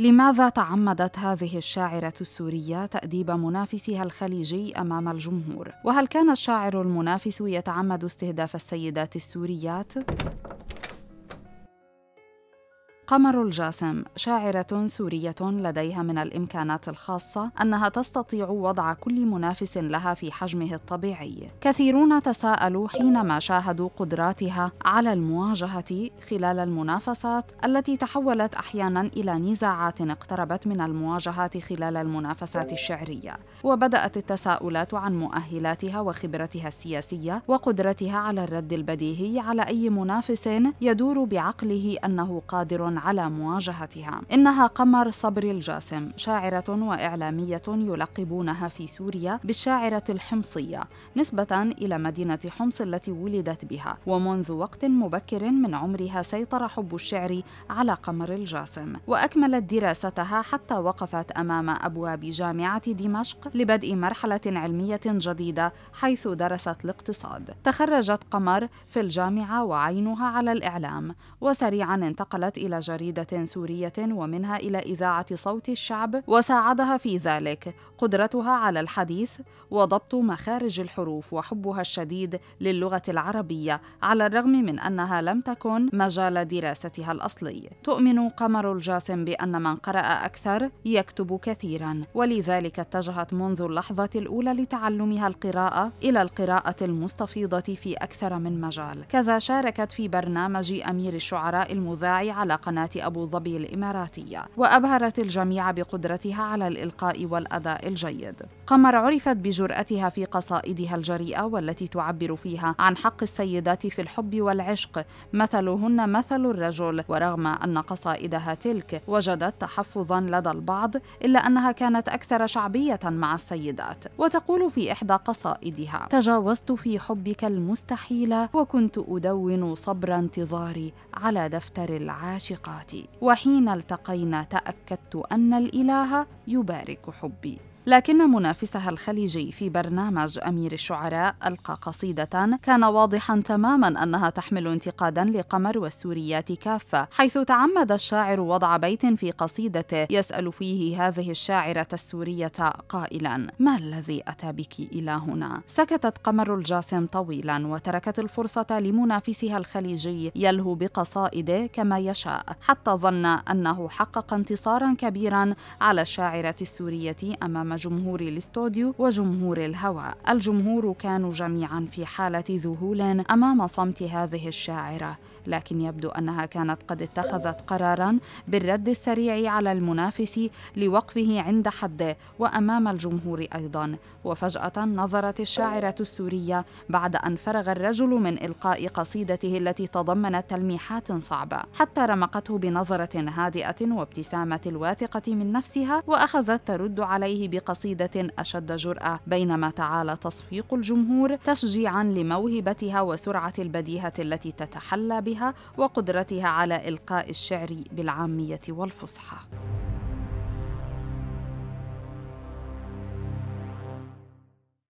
لماذا تعمدت هذه الشاعرة السورية تأديب منافسها الخليجي أمام الجمهور؟ وهل كان الشاعر المنافس يتعمد استهداف السيدات السوريات؟ قمر الجاسم شاعرة سورية لديها من الإمكانات الخاصة أنها تستطيع وضع كل منافس لها في حجمه الطبيعي كثيرون تساءلوا حينما شاهدوا قدراتها على المواجهة خلال المنافسات التي تحولت أحيانا إلى نزاعات اقتربت من المواجهات خلال المنافسات الشعرية وبدأت التساؤلات عن مؤهلاتها وخبرتها السياسية وقدرتها على الرد البديهي على أي منافس يدور بعقله أنه قادر على مواجهتها إنها قمر صبري الجاسم شاعرة وإعلامية يلقبونها في سوريا بالشاعرة الحمصية نسبة إلى مدينة حمص التي ولدت بها ومنذ وقت مبكر من عمرها سيطر حب الشعر على قمر الجاسم وأكملت دراستها حتى وقفت أمام أبواب جامعة دمشق لبدء مرحلة علمية جديدة حيث درست الاقتصاد تخرجت قمر في الجامعة وعينها على الإعلام وسريعا انتقلت إلى جريدة سورية ومنها إلى إذاعة صوت الشعب وساعدها في ذلك قدرتها على الحديث وضبط مخارج الحروف وحبها الشديد للغة العربية على الرغم من أنها لم تكن مجال دراستها الأصلي تؤمن قمر الجاسم بأن من قرأ أكثر يكتب كثيرا ولذلك اتجهت منذ اللحظة الأولى لتعلمها القراءة إلى القراءة المستفيضة في أكثر من مجال كذا شاركت في برنامج أمير الشعراء المذاع على قناة قناة أبو ظبي الإماراتية وأبهرت الجميع بقدرتها على الإلقاء والأداء الجيد قمر عرفت بجرأتها في قصائدها الجريئة والتي تعبر فيها عن حق السيدات في الحب والعشق مثلهن مثل الرجل ورغم أن قصائدها تلك وجدت تحفظا لدى البعض إلا أنها كانت أكثر شعبية مع السيدات وتقول في إحدى قصائدها تجاوزت في حبك المستحيل وكنت أدون صبر انتظاري على دفتر العاشقة علاقاتي وحين التقينا تاكدت ان الاله يبارك حبي لكن منافسها الخليجي في برنامج أمير الشعراء ألقى قصيدة كان واضحا تماما أنها تحمل انتقادا لقمر والسوريات كافة حيث تعمد الشاعر وضع بيت في قصيدته يسأل فيه هذه الشاعرة السورية قائلا ما الذي أتى بك إلى هنا؟ سكتت قمر الجاسم طويلا وتركت الفرصة لمنافسها الخليجي يلهو بقصائده كما يشاء حتى ظن أنه حقق انتصارا كبيرا على الشاعرة السورية أمام جمهور الاستوديو وجمهور الهواء الجمهور كانوا جميعا في حالة ذهول أمام صمت هذه الشاعرة لكن يبدو أنها كانت قد اتخذت قرارا بالرد السريع على المنافس لوقفه عند حده وأمام الجمهور أيضا وفجأة نظرت الشاعرة السورية بعد أن فرغ الرجل من إلقاء قصيدته التي تضمنت تلميحات صعبة حتى رمقته بنظرة هادئة وابتسامة الواثقة من نفسها وأخذت ترد عليه بقصيدة أشد جرأة بينما تعالى تصفيق الجمهور تشجيعا لموهبتها وسرعة البديهة التي تتحلى بها وقدرتها على إلقاء الشعر بالعامية والفصحى